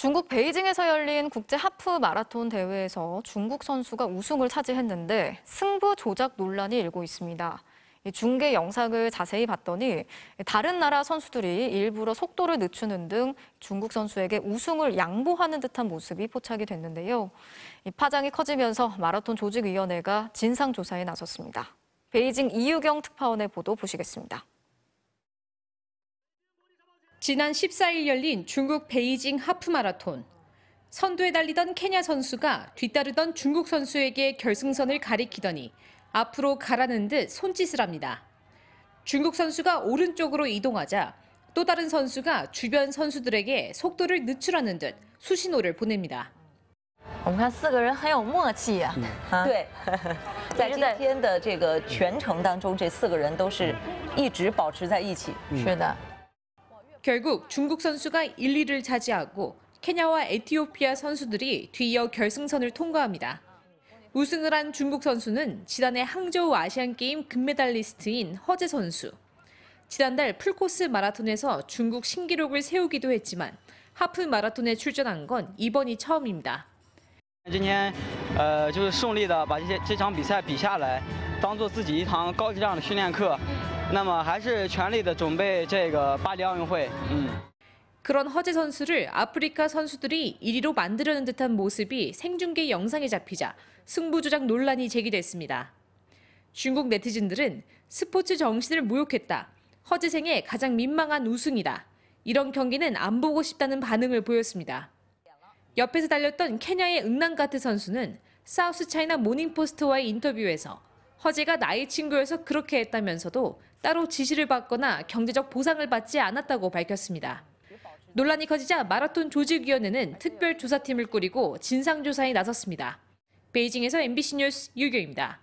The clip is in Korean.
중국 베이징에서 열린 국제 하프 마라톤 대회에서 중국 선수가 우승을 차지했는데 승부 조작 논란이 일고 있습니다. 중계 영상을 자세히 봤더니 다른 나라 선수들이 일부러 속도를 늦추는 등 중국 선수에게 우승을 양보하는 듯한 모습이 포착이 됐는데요. 파장이 커지면서 마라톤 조직위원회가 진상조사에 나섰습니다. 베이징 이유경 특파원의 보도 보시겠습니다. 지난 14일 열린 중국 베이징 하프 마라톤. 선두에 달리던 케냐 선수가 뒤따르던 중국 선수에게 결승선을 가리키더니 앞으로 가라는 듯 손짓을 합니다. 중국 선수가 오른쪽으로 이동하자 또 다른 선수가 주변 선수들에게 속도를 늦추라는 듯 수신호를 보냅니다. 결국 중국 선수가 1, 2를 차지하고 케냐와 에티오피아 선수들이 뒤이어 결승선을 통과합니다. 우승을 한 중국 선수는 지난해 항저우 아시안게임 금메달리스트인 허재 선수. 지난달 풀코스 마라톤에서 중국 신기록을 세우기도 했지만 하프 마라톤에 출전한 건 이번이 처음입니다. 今天呃就是顺利的把这些做自己一堂高质量的训练课那么还是全力的准备这个巴黎奥运会 그런 허재 선수를 아프리카 선수들이 1위로 만들려는 듯한 모습이 생중계 영상에 잡히자 승부조작 논란이 제기됐습니다. 중국 네티즌들은 스포츠 정신을 모욕했다. 허재생의 가장 민망한 우승이다. 이런 경기는 안 보고 싶다는 반응을 보였습니다. 옆에서 달렸던 케냐의 응난가트 선수는 사우스 차이나 모닝포스트와의 인터뷰에서 허재가 나의 친구여서 그렇게 했다면서도 따로 지시를 받거나 경제적 보상을 받지 않았다고 밝혔습니다. 논란이 커지자 마라톤 조직위원회는 특별 조사팀을 꾸리고 진상조사에 나섰습니다. 베이징에서 MBC 뉴스 유교입니다.